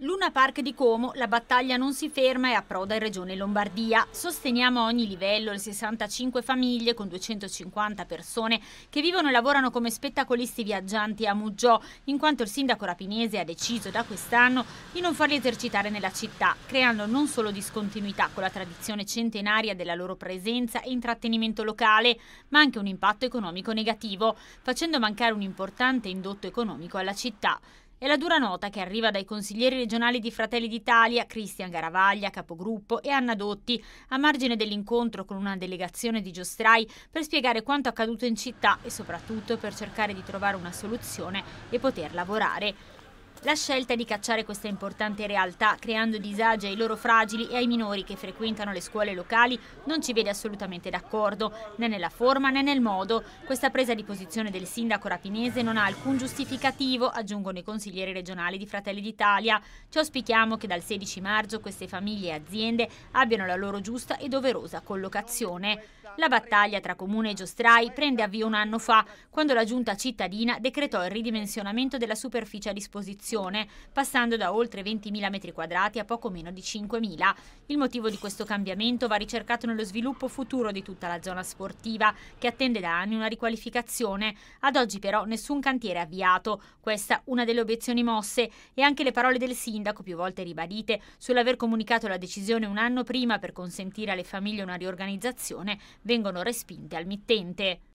Luna Park di Como, la battaglia non si ferma e approda in Regione Lombardia. Sosteniamo a ogni livello le 65 famiglie con 250 persone che vivono e lavorano come spettacolisti viaggianti a Muggiò, in quanto il sindaco rapinese ha deciso da quest'anno di non farli esercitare nella città, creando non solo discontinuità con la tradizione centenaria della loro presenza e intrattenimento locale, ma anche un impatto economico negativo, facendo mancare un importante indotto economico alla città. È la dura nota che arriva dai consiglieri regionali di Fratelli d'Italia, Cristian Garavaglia, capogruppo, e Anna Dotti, a margine dell'incontro con una delegazione di giostrai per spiegare quanto accaduto in città e soprattutto per cercare di trovare una soluzione e poter lavorare. La scelta di cacciare questa importante realtà, creando disagi ai loro fragili e ai minori che frequentano le scuole locali, non ci vede assolutamente d'accordo, né nella forma né nel modo. Questa presa di posizione del sindaco rapinese non ha alcun giustificativo, aggiungono i consiglieri regionali di Fratelli d'Italia. Ci auspichiamo che dal 16 maggio queste famiglie e aziende abbiano la loro giusta e doverosa collocazione. La battaglia tra comune e giostrai prende avvio un anno fa, quando la giunta cittadina decretò il ridimensionamento della superficie a disposizione, passando da oltre 20.000 m2 a poco meno di 5.000. Il motivo di questo cambiamento va ricercato nello sviluppo futuro di tutta la zona sportiva, che attende da anni una riqualificazione. Ad oggi però nessun cantiere è avviato. Questa una delle obiezioni mosse e anche le parole del sindaco più volte ribadite sull'aver comunicato la decisione un anno prima per consentire alle famiglie una riorganizzazione vengono respinte al mittente.